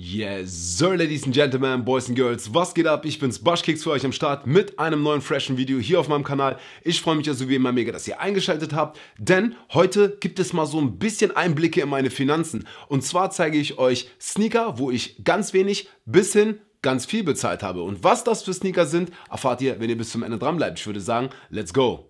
Yes, sir, ladies and gentlemen, boys and girls, was geht ab? Ich bin's, Bashkicks für euch am Start mit einem neuen freshen Video hier auf meinem Kanal. Ich freue mich also wie immer mega, dass ihr eingeschaltet habt, denn heute gibt es mal so ein bisschen Einblicke in meine Finanzen. Und zwar zeige ich euch Sneaker, wo ich ganz wenig bis hin ganz viel bezahlt habe. Und was das für Sneaker sind, erfahrt ihr, wenn ihr bis zum Ende dran bleibt. Ich würde sagen, let's go!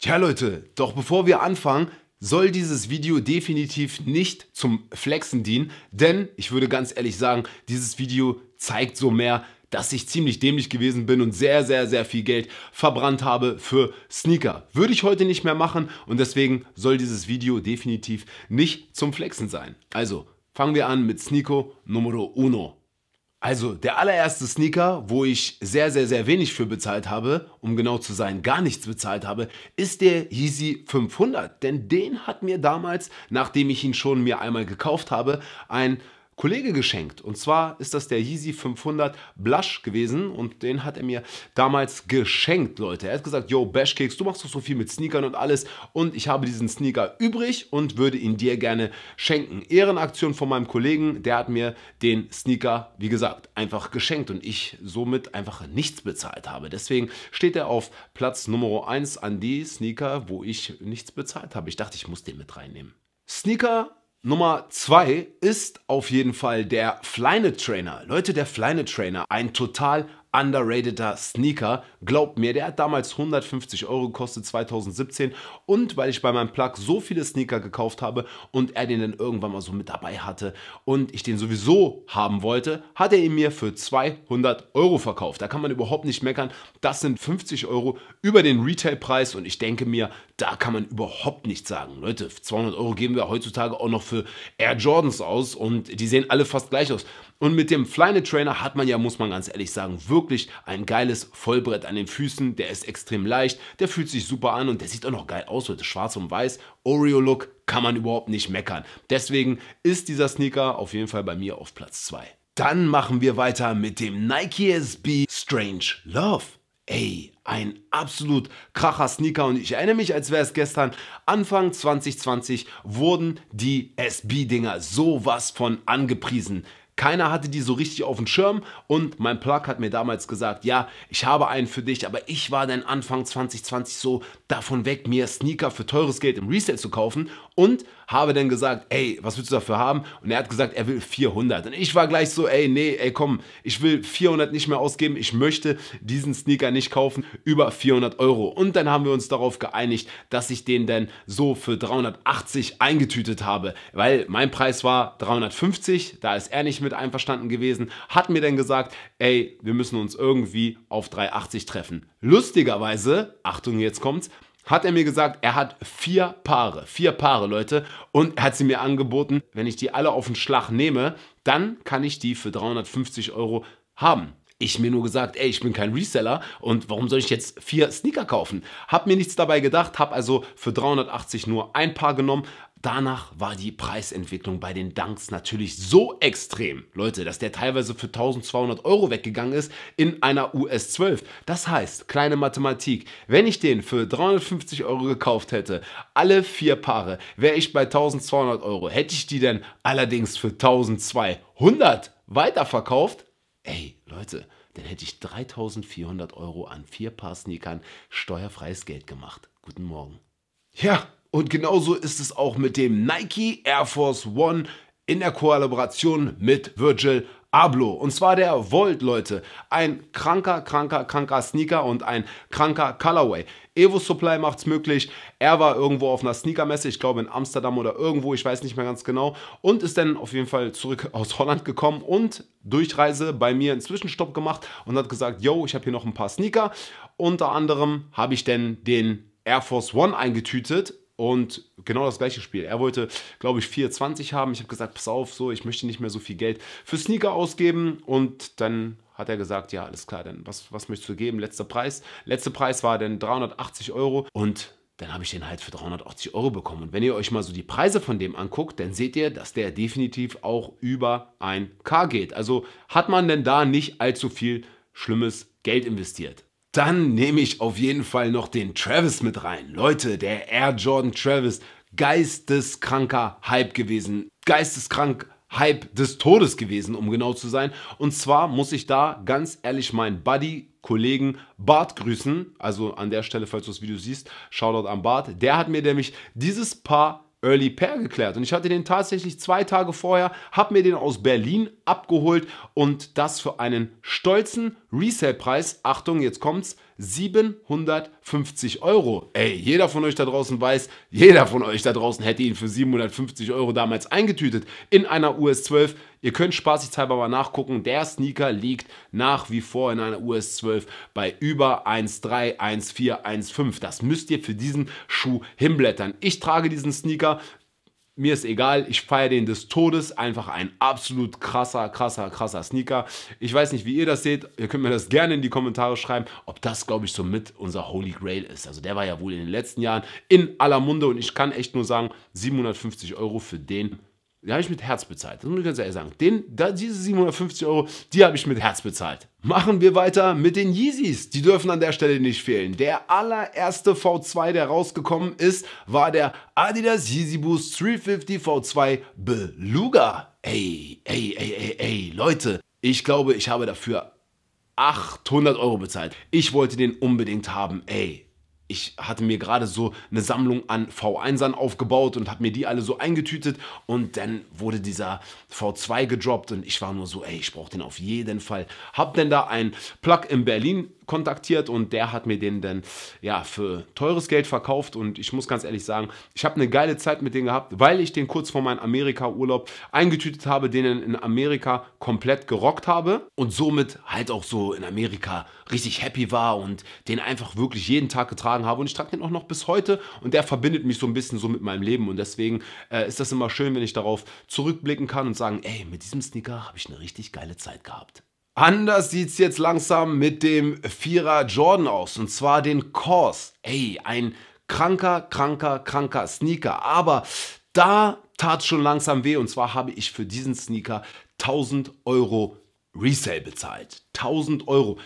Tja Leute, doch bevor wir anfangen, soll dieses Video definitiv nicht zum Flexen dienen, denn ich würde ganz ehrlich sagen, dieses Video zeigt so mehr, dass ich ziemlich dämlich gewesen bin und sehr, sehr, sehr viel Geld verbrannt habe für Sneaker. Würde ich heute nicht mehr machen und deswegen soll dieses Video definitiv nicht zum Flexen sein. Also fangen wir an mit Sneaker Numero Uno. Also der allererste Sneaker, wo ich sehr, sehr, sehr wenig für bezahlt habe, um genau zu sein, gar nichts bezahlt habe, ist der Yeezy 500. Denn den hat mir damals, nachdem ich ihn schon mir einmal gekauft habe, ein Kollege geschenkt. Und zwar ist das der Yeezy 500 Blush gewesen und den hat er mir damals geschenkt, Leute. Er hat gesagt, yo, Bashkeks, du machst doch so viel mit Sneakern und alles und ich habe diesen Sneaker übrig und würde ihn dir gerne schenken. Ehrenaktion von meinem Kollegen, der hat mir den Sneaker, wie gesagt, einfach geschenkt und ich somit einfach nichts bezahlt habe. Deswegen steht er auf Platz Nummer 1 an die Sneaker, wo ich nichts bezahlt habe. Ich dachte, ich muss den mit reinnehmen. Sneaker Nummer zwei ist auf jeden Fall der Flynet Trainer. Leute, der Flynet Trainer, ein total underrateder Sneaker. Glaubt mir, der hat damals 150 Euro gekostet, 2017. Und weil ich bei meinem Plug so viele Sneaker gekauft habe und er den dann irgendwann mal so mit dabei hatte und ich den sowieso haben wollte, hat er ihn mir für 200 Euro verkauft. Da kann man überhaupt nicht meckern. Das sind 50 Euro über den Retailpreis und ich denke mir, da kann man überhaupt nichts sagen. Leute, 200 Euro geben wir heutzutage auch noch für Air Jordans aus und die sehen alle fast gleich aus. Und mit dem Flynet Trainer hat man ja, muss man ganz ehrlich sagen, wirklich ein geiles Vollbrett an den Füßen. Der ist extrem leicht, der fühlt sich super an und der sieht auch noch geil aus heute. Schwarz und weiß, Oreo-Look, kann man überhaupt nicht meckern. Deswegen ist dieser Sneaker auf jeden Fall bei mir auf Platz 2. Dann machen wir weiter mit dem Nike SB Strange Love. Ey, ein absolut kracher Sneaker und ich erinnere mich, als wäre es gestern, Anfang 2020 wurden die SB-Dinger sowas von angepriesen. Keiner hatte die so richtig auf dem Schirm und mein Plug hat mir damals gesagt, ja, ich habe einen für dich, aber ich war dann Anfang 2020 so davon weg, mir Sneaker für teures Geld im Resale zu kaufen und habe dann gesagt, ey, was willst du dafür haben? Und er hat gesagt, er will 400. Und ich war gleich so, ey, nee, ey, komm, ich will 400 nicht mehr ausgeben, ich möchte diesen Sneaker nicht kaufen, über 400 Euro. Und dann haben wir uns darauf geeinigt, dass ich den dann so für 380 eingetütet habe, weil mein Preis war 350, da ist er nicht mit einverstanden gewesen, hat mir dann gesagt, ey, wir müssen uns irgendwie auf 380 treffen. Lustigerweise, Achtung, jetzt kommt's, hat er mir gesagt, er hat vier Paare, vier Paare, Leute, und er hat sie mir angeboten, wenn ich die alle auf den Schlag nehme, dann kann ich die für 350 Euro haben. Ich mir nur gesagt, ey, ich bin kein Reseller und warum soll ich jetzt vier Sneaker kaufen? Hab mir nichts dabei gedacht, hab also für 380 nur ein Paar genommen, Danach war die Preisentwicklung bei den Dunks natürlich so extrem, Leute, dass der teilweise für 1200 Euro weggegangen ist in einer US 12. Das heißt, kleine Mathematik, wenn ich den für 350 Euro gekauft hätte, alle vier Paare, wäre ich bei 1200 Euro. Hätte ich die denn allerdings für 1200 weiterverkauft? Ey, Leute, dann hätte ich 3400 Euro an vier Paar Sneakern steuerfreies Geld gemacht. Guten Morgen. Ja, und genauso ist es auch mit dem Nike Air Force One in der Kollaboration mit Virgil Abloh. Und zwar der Volt, Leute. Ein kranker, kranker, kranker Sneaker und ein kranker Colorway. Evo Supply macht es möglich. Er war irgendwo auf einer Sneakermesse, ich glaube in Amsterdam oder irgendwo, ich weiß nicht mehr ganz genau. Und ist dann auf jeden Fall zurück aus Holland gekommen und Durchreise bei mir einen Zwischenstopp gemacht und hat gesagt, yo, ich habe hier noch ein paar Sneaker. Unter anderem habe ich denn den Air Force One eingetütet und genau das gleiche Spiel. Er wollte, glaube ich, 4,20 haben. Ich habe gesagt, pass auf, so, ich möchte nicht mehr so viel Geld für Sneaker ausgeben. Und dann hat er gesagt, ja, alles klar, dann was, was möchtest du geben? Letzter Preis. Letzter Preis war dann 380 Euro und dann habe ich den halt für 380 Euro bekommen. Und wenn ihr euch mal so die Preise von dem anguckt, dann seht ihr, dass der definitiv auch über ein K geht. Also hat man denn da nicht allzu viel schlimmes Geld investiert. Dann nehme ich auf jeden Fall noch den Travis mit rein. Leute, der Air Jordan Travis, geisteskranker Hype gewesen. Geisteskrank Hype des Todes gewesen, um genau zu sein. Und zwar muss ich da ganz ehrlich meinen Buddy, Kollegen Bart grüßen. Also an der Stelle, falls du das Video siehst, Shoutout an Bart. Der hat mir nämlich dieses Paar Early Pair geklärt. Und ich hatte den tatsächlich zwei Tage vorher, habe mir den aus Berlin abgeholt und das für einen stolzen Resale-Preis, Achtung, jetzt kommt's, 750 Euro. Ey, jeder von euch da draußen weiß, jeder von euch da draußen hätte ihn für 750 Euro damals eingetütet in einer US 12. Ihr könnt spaßigshalber mal nachgucken, der Sneaker liegt nach wie vor in einer US 12 bei über 1,3, 1,4, 1,5. Das müsst ihr für diesen Schuh hinblättern. Ich trage diesen Sneaker mir ist egal, ich feiere den des Todes. Einfach ein absolut krasser, krasser, krasser Sneaker. Ich weiß nicht, wie ihr das seht. Ihr könnt mir das gerne in die Kommentare schreiben, ob das, glaube ich, so mit unser Holy Grail ist. Also der war ja wohl in den letzten Jahren in aller Munde und ich kann echt nur sagen, 750 Euro für den die habe ich mit Herz bezahlt. Das muss ich ganz ehrlich sagen. Den, da, diese 750 Euro, die habe ich mit Herz bezahlt. Machen wir weiter mit den Yeezys. Die dürfen an der Stelle nicht fehlen. Der allererste V2, der rausgekommen ist, war der Adidas Yeezy Boost 350 V2 Beluga. Ey, ey, ey, ey, ey, Leute. Ich glaube, ich habe dafür 800 Euro bezahlt. Ich wollte den unbedingt haben. Ey, ich hatte mir gerade so eine Sammlung an V1ern aufgebaut und habe mir die alle so eingetütet und dann wurde dieser V2 gedroppt und ich war nur so, ey, ich brauche den auf jeden Fall. Hab denn da ein Plug in Berlin kontaktiert und der hat mir den dann ja für teures Geld verkauft und ich muss ganz ehrlich sagen, ich habe eine geile Zeit mit dem gehabt, weil ich den kurz vor meinem Amerika-Urlaub eingetütet habe, den in Amerika komplett gerockt habe und somit halt auch so in Amerika richtig happy war und den einfach wirklich jeden Tag getragen habe und ich trage den auch noch bis heute und der verbindet mich so ein bisschen so mit meinem Leben und deswegen äh, ist das immer schön, wenn ich darauf zurückblicken kann und sagen, ey, mit diesem Sneaker habe ich eine richtig geile Zeit gehabt. Anders sieht es jetzt langsam mit dem Vierer Jordan aus und zwar den Kors. Ey, ein kranker, kranker, kranker Sneaker. Aber da tat schon langsam weh und zwar habe ich für diesen Sneaker 1000 Euro Resale bezahlt. 1000 Euro.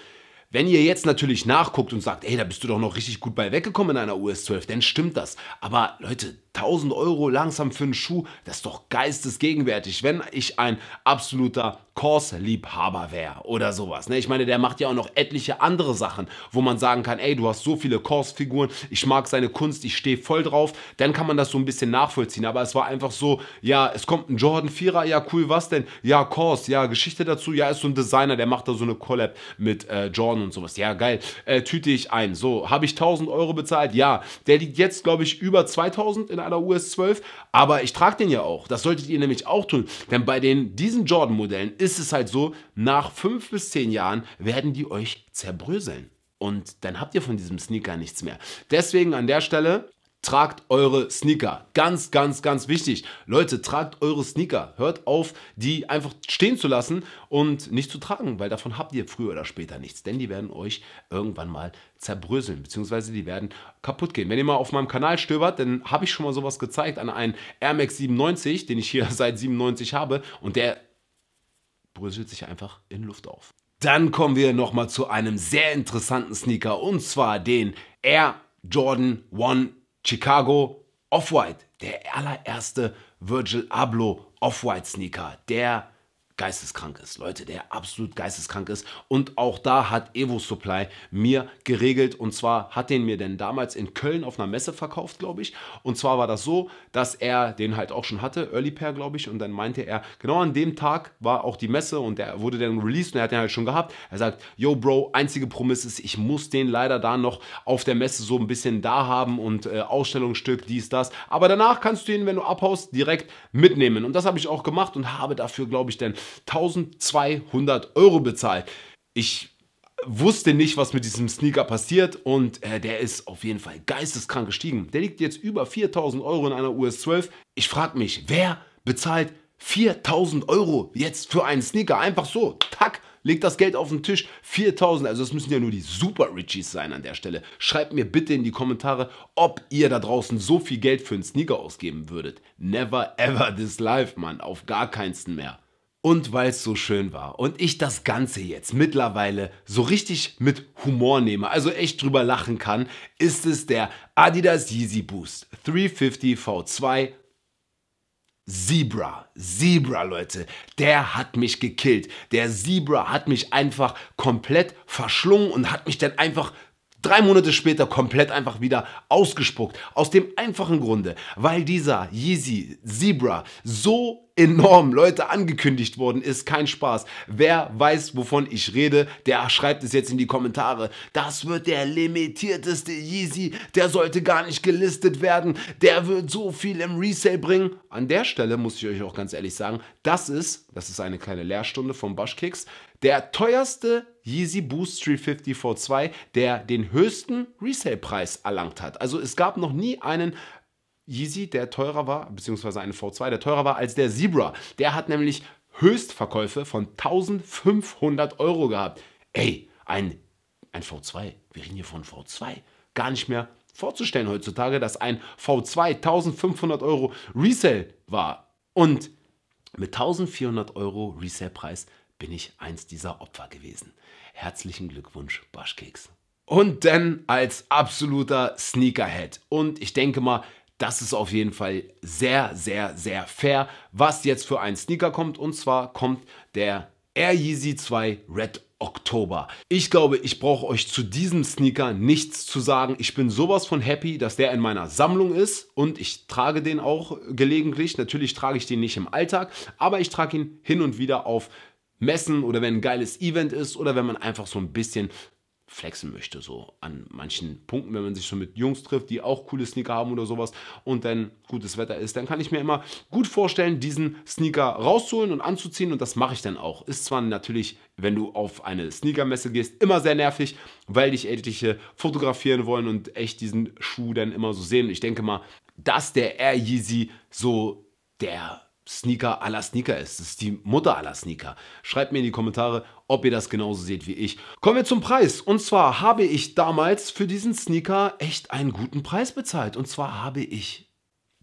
Wenn ihr jetzt natürlich nachguckt und sagt, ey, da bist du doch noch richtig gut bei weggekommen in einer US 12, dann stimmt das. Aber Leute, 1000 Euro langsam für einen Schuh, das ist doch geistesgegenwärtig, wenn ich ein absoluter Kors-Liebhaber wäre oder sowas. Ne? Ich meine, der macht ja auch noch etliche andere Sachen, wo man sagen kann, ey, du hast so viele Kors-Figuren, ich mag seine Kunst, ich stehe voll drauf, dann kann man das so ein bisschen nachvollziehen. Aber es war einfach so, ja, es kommt ein Jordan 4er, ja, cool, was denn? Ja, Kors, ja, Geschichte dazu, ja, ist so ein Designer, der macht da so eine Collab mit äh, Jordan und sowas. Ja, geil, äh, tüte ich ein. So, habe ich 1000 Euro bezahlt? Ja, der liegt jetzt, glaube ich, über 2000 in aller US 12, aber ich trage den ja auch. Das solltet ihr nämlich auch tun, denn bei den, diesen Jordan-Modellen ist es halt so, nach fünf bis zehn Jahren werden die euch zerbröseln. Und dann habt ihr von diesem Sneaker nichts mehr. Deswegen an der Stelle tragt eure Sneaker. Ganz, ganz, ganz wichtig. Leute, tragt eure Sneaker. Hört auf, die einfach stehen zu lassen und nicht zu tragen, weil davon habt ihr früher oder später nichts. Denn die werden euch irgendwann mal zerbröseln, beziehungsweise die werden kaputt gehen. Wenn ihr mal auf meinem Kanal stöbert, dann habe ich schon mal sowas gezeigt an einen Air Max 97, den ich hier seit 97 habe und der bröselt sich einfach in Luft auf. Dann kommen wir nochmal zu einem sehr interessanten Sneaker und zwar den Air Jordan 1 Chicago Off-White, der allererste Virgil Abloh Off-White Sneaker, der geisteskrank ist. Leute, der absolut geisteskrank ist. Und auch da hat Evo Supply mir geregelt. Und zwar hat den mir denn damals in Köln auf einer Messe verkauft, glaube ich. Und zwar war das so, dass er den halt auch schon hatte, Early Pair, glaube ich. Und dann meinte er, genau an dem Tag war auch die Messe und der wurde dann released und er hat den halt schon gehabt. Er sagt, yo Bro, einzige Promisse ist, ich muss den leider da noch auf der Messe so ein bisschen da haben und äh, Ausstellungsstück, dies, das. Aber danach kannst du ihn, wenn du abhaust, direkt mitnehmen. Und das habe ich auch gemacht und habe dafür, glaube ich, dann 1200 Euro bezahlt. Ich wusste nicht, was mit diesem Sneaker passiert und äh, der ist auf jeden Fall geisteskrank gestiegen. Der liegt jetzt über 4000 Euro in einer US 12. Ich frage mich, wer bezahlt 4000 Euro jetzt für einen Sneaker? Einfach so, tack, legt das Geld auf den Tisch. 4000, also das müssen ja nur die Super Richies sein an der Stelle. Schreibt mir bitte in die Kommentare, ob ihr da draußen so viel Geld für einen Sneaker ausgeben würdet. Never ever this life, Mann, auf gar keinsten mehr und weil es so schön war. Und ich das Ganze jetzt mittlerweile so richtig mit Humor nehme, also echt drüber lachen kann, ist es der Adidas Yeezy Boost 350 V2 Zebra, Zebra, Leute, der hat mich gekillt. Der Zebra hat mich einfach komplett verschlungen und hat mich dann einfach drei Monate später komplett einfach wieder ausgespuckt. Aus dem einfachen Grunde, weil dieser Yeezy Zebra so enorm Leute angekündigt worden ist. Kein Spaß. Wer weiß, wovon ich rede, der schreibt es jetzt in die Kommentare. Das wird der limitierteste Yeezy. Der sollte gar nicht gelistet werden. Der wird so viel im Resale bringen. An der Stelle muss ich euch auch ganz ehrlich sagen, das ist, das ist eine kleine Lehrstunde von Bushkicks, der teuerste Yeezy Boost 350 V2, der den höchsten Resale-Preis erlangt hat. Also es gab noch nie einen Yeezy, der teurer war, beziehungsweise einen V2, der teurer war als der Zebra. Der hat nämlich Höchstverkäufe von 1500 Euro gehabt. Ey, ein, ein V2, wir reden hier von V2, gar nicht mehr vorzustellen heutzutage, dass ein V2 1500 Euro Resale war. Und mit 1400 Euro Resale-Preis bin ich eins dieser Opfer gewesen. Herzlichen Glückwunsch, Baschkeks. Und dann als absoluter Sneakerhead. Und ich denke mal, das ist auf jeden Fall sehr, sehr, sehr fair, was jetzt für einen Sneaker kommt. Und zwar kommt der Air Yeezy 2 Red Oktober. Ich glaube, ich brauche euch zu diesem Sneaker nichts zu sagen. Ich bin sowas von happy, dass der in meiner Sammlung ist und ich trage den auch gelegentlich. Natürlich trage ich den nicht im Alltag, aber ich trage ihn hin und wieder auf Messen oder wenn ein geiles Event ist oder wenn man einfach so ein bisschen flexen möchte, so an manchen Punkten, wenn man sich so mit Jungs trifft, die auch coole Sneaker haben oder sowas und dann gutes Wetter ist, dann kann ich mir immer gut vorstellen, diesen Sneaker rauszuholen und anzuziehen und das mache ich dann auch. Ist zwar natürlich, wenn du auf eine Sneakermesse gehst, immer sehr nervig, weil dich etliche fotografieren wollen und echt diesen Schuh dann immer so sehen. Ich denke mal, dass der Air Yeezy so der Sneaker aller Sneaker ist. Das ist die Mutter aller Sneaker. Schreibt mir in die Kommentare, ob ihr das genauso seht wie ich. Kommen wir zum Preis. Und zwar habe ich damals für diesen Sneaker echt einen guten Preis bezahlt. Und zwar habe ich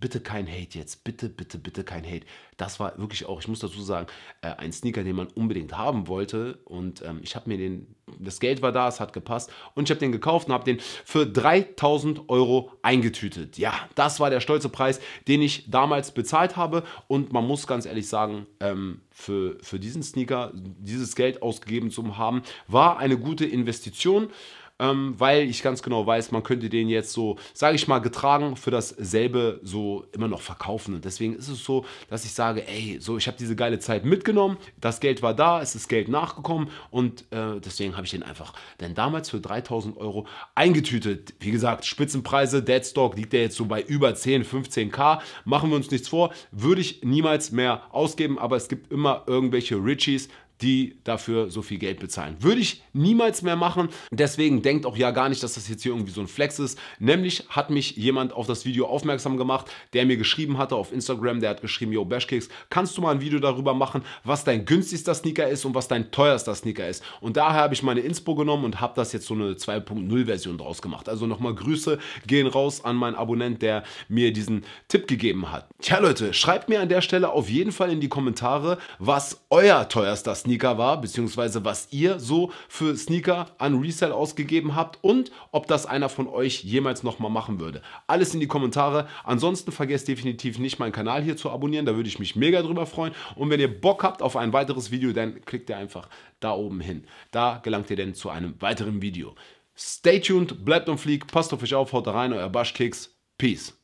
bitte kein Hate jetzt, bitte, bitte, bitte kein Hate. Das war wirklich auch, ich muss dazu sagen, äh, ein Sneaker, den man unbedingt haben wollte. Und ähm, ich habe mir den, das Geld war da, es hat gepasst. Und ich habe den gekauft und habe den für 3000 Euro eingetütet. Ja, das war der stolze Preis, den ich damals bezahlt habe. Und man muss ganz ehrlich sagen, ähm, für, für diesen Sneaker, dieses Geld ausgegeben zu haben, war eine gute Investition ähm, weil ich ganz genau weiß, man könnte den jetzt so, sage ich mal, getragen für dasselbe so immer noch verkaufen. Und deswegen ist es so, dass ich sage, ey, so ich habe diese geile Zeit mitgenommen, das Geld war da, es ist Geld nachgekommen und äh, deswegen habe ich den einfach denn damals für 3000 Euro eingetütet. Wie gesagt, Spitzenpreise, Deadstock liegt der ja jetzt so bei über 10, 15k. Machen wir uns nichts vor, würde ich niemals mehr ausgeben, aber es gibt immer irgendwelche Richies, die dafür so viel Geld bezahlen. Würde ich niemals mehr machen. Deswegen denkt auch ja gar nicht, dass das jetzt hier irgendwie so ein Flex ist. Nämlich hat mich jemand auf das Video aufmerksam gemacht, der mir geschrieben hatte auf Instagram, der hat geschrieben, yo Bashkicks, kannst du mal ein Video darüber machen, was dein günstigster Sneaker ist und was dein teuerster Sneaker ist. Und daher habe ich meine Inspo genommen und habe das jetzt so eine 2.0 Version draus gemacht. Also nochmal Grüße gehen raus an meinen Abonnent, der mir diesen Tipp gegeben hat. Tja Leute, schreibt mir an der Stelle auf jeden Fall in die Kommentare, was euer teuerster Sneaker Sneaker war, beziehungsweise was ihr so für Sneaker an Resell ausgegeben habt und ob das einer von euch jemals nochmal machen würde. Alles in die Kommentare. Ansonsten vergesst definitiv nicht, meinen Kanal hier zu abonnieren. Da würde ich mich mega drüber freuen. Und wenn ihr Bock habt auf ein weiteres Video, dann klickt ihr einfach da oben hin. Da gelangt ihr dann zu einem weiteren Video. Stay tuned, bleibt und fliegt, passt auf euch auf, haut rein, euer Baschkicks. Peace.